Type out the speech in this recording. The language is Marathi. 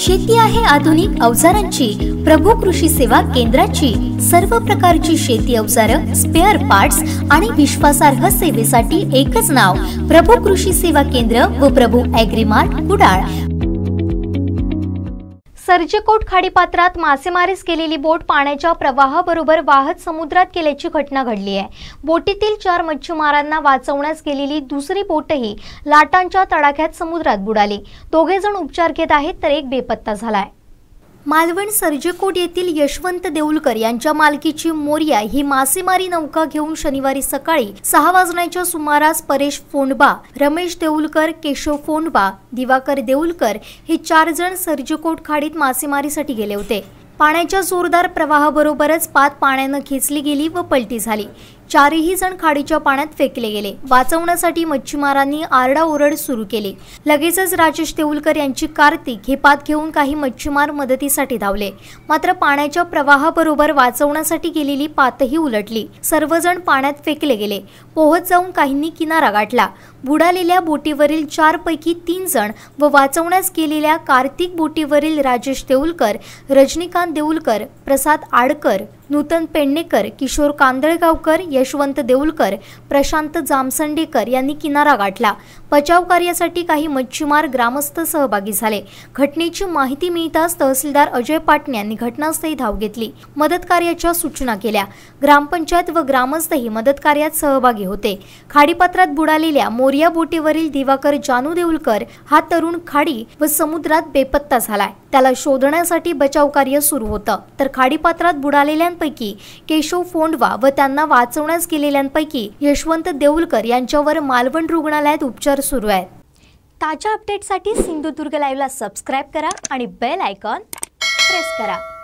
शेती आहे आधुनिक अवजारांची प्रभू कृषी सेवा केंद्राची सर्व प्रकारची शेती अवजार स्पेअर पार्ट्स आणि विश्वासार्ह सेवेसाठी एकच नाव प्रभू कृषी सेवा केंद्र व प्रभू अॅग्रीमार्ट कुडाळ सर्जेकोट खाडीपात्रात मासेमारीस केलेली बोट पाण्याच्या प्रवाहाबरोबर वाहत समुद्रात गेल्याची घटना घडली आहे बोटीतील चार मच्छीमारांना वाचवण्यास गेलेली दुसरी बोटही लाटांच्या तडाख्यात समुद्रात बुडाली दोघे जण उपचार घेत आहेत तर एक बेपत्ता झालाय मालवण सर्जेकोट येथील यशवंत देऊलकर यांच्या मालकीची मोर्या ही मासेमारी नौका घेऊन शनिवारी सकाळी सहा वाजण्याच्या सुमारास परेश फोंडबा रमेश देऊलकर केशव फोंडबा दिवाकर देऊलकर हे चार जण सर्जेकोट खाडीत मासेमारीसाठी गेले होते पाण्याच्या जोरदार प्रवाहाबरोबरच पात पाण्यानं खेचली गेली व पलटी झाली चारही जण खाडीच्या पाण्यात फेकले गेले वाचवण्यासाठी मच्छीमारांनी आरडाओरड सुरू केली लगेचच राजेश देऊलकर यांची कार्तिक हे पात घेऊन काही मच्छीमार मदतीसाठी धावले मात्र पाण्याच्या प्रवाहाबरोबर वाचवण्यासाठी गेलेली पातही उलटली सर्वजण पाण्यात फेकले गेले पोहत जाऊन काहींनी किनारा गाठला बुडालेल्या बोटीवरील चार पैकी तीन जण व वाचवण्यास गेलेल्या कार्तिक बोटीवरील राजेश देऊलकर रजनीकांत देऊलकर प्रसाद आडकर नूतन पेडणेकर किशोर कांदळगावकर यशवंत देऊलकर प्रशांत जामसंडेकर यांनी किनारा गाठला बचाव कार्यासाठी काही मच्छीमार ग्रामस्थ सहभागी झाले घटनेची माहिती मिळताच तहसीलदार अजय पाटणे यांनी घटनास्थळी धाव घेतली मदत कार्याच्या सूचना केल्या ग्रामपंचायत व ग्रामस्थही मदत कार्यात सहभागी होते खाडीपात्रात बुडालेल्या मोरिया बोटीवरील दिवाकर जानू देऊलकर हा तरुण खाडी व समुद्रात बेपत्ता झालाय त्याला शोधण्यासाठी बचाव कार्य सुरू होतं तर खाडीपात्रात बुडालेल्या पैकी केशव फोंडवा व त्यांना वाचवण्यास गेलेल्यांपैकी यशवंत देऊलकर यांच्यावर मालवण रुग्णालयात उपचार सुरू आहेत ताज्या अपडेटसाठी सिंधुदुर्ग ला सबस्क्राईब करा आणि बेल आयकॉन प्रेस करा